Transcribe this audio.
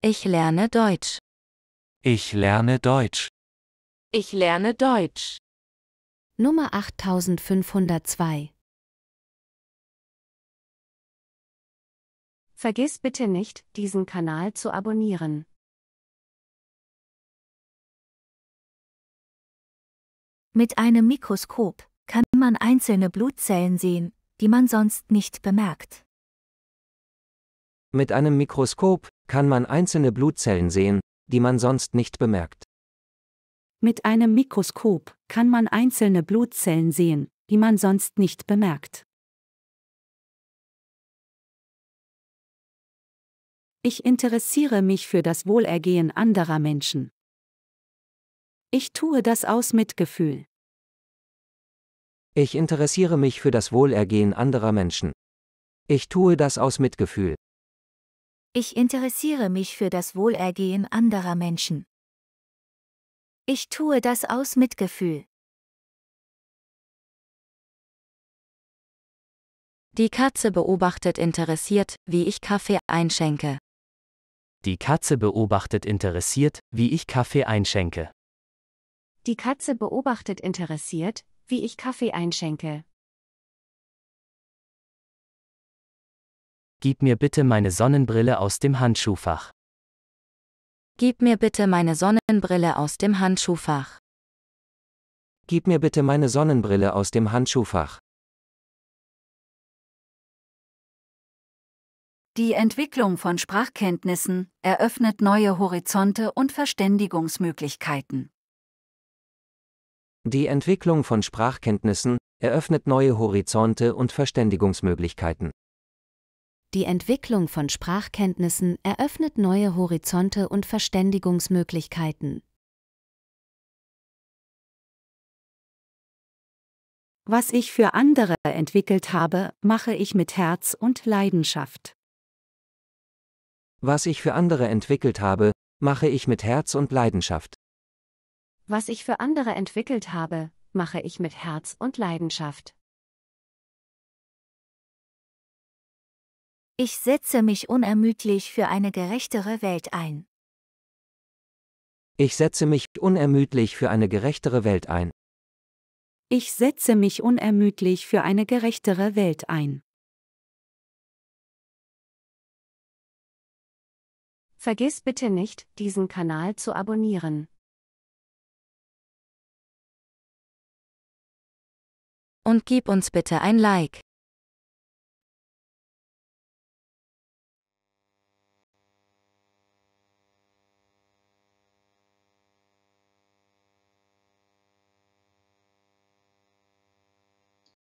Ich lerne Deutsch. Ich lerne Deutsch. Ich lerne Deutsch. Nummer 8502. Vergiss bitte nicht, diesen Kanal zu abonnieren. Mit einem Mikroskop kann man einzelne Blutzellen sehen, die man sonst nicht bemerkt. Mit einem Mikroskop kann man einzelne Blutzellen sehen, die man sonst nicht bemerkt. Mit einem Mikroskop kann man einzelne Blutzellen sehen, die man sonst nicht bemerkt. Ich interessiere mich für das Wohlergehen anderer Menschen. Ich tue das aus Mitgefühl. Ich interessiere mich für das Wohlergehen anderer Menschen. Ich tue das aus Mitgefühl. Ich interessiere mich für das Wohlergehen anderer Menschen. Ich tue das aus Mitgefühl. Die Katze beobachtet interessiert, wie ich Kaffee einschenke. Die Katze beobachtet interessiert, wie ich Kaffee einschenke. Die Katze beobachtet interessiert, wie ich Kaffee einschenke. Gib mir bitte meine Sonnenbrille aus dem Handschuhfach. Gib mir bitte meine Sonnenbrille aus dem Handschuhfach. Gib mir bitte meine Sonnenbrille aus dem Handschuhfach. Die Entwicklung von Sprachkenntnissen eröffnet neue Horizonte und Verständigungsmöglichkeiten. Die Entwicklung von Sprachkenntnissen eröffnet neue Horizonte und Verständigungsmöglichkeiten. Die Entwicklung von Sprachkenntnissen eröffnet neue Horizonte und Verständigungsmöglichkeiten. Was ich für andere entwickelt habe, mache ich mit Herz und Leidenschaft. Was ich für andere entwickelt habe, mache ich mit Herz und Leidenschaft. Was ich für andere entwickelt habe, mache ich mit Herz und Leidenschaft. Ich setze mich unermüdlich für eine gerechtere Welt ein. Ich setze mich unermüdlich für eine gerechtere Welt ein. Ich setze mich unermüdlich für eine gerechtere Welt ein. Vergiss bitte nicht, diesen Kanal zu abonnieren. Und gib uns bitte ein Like.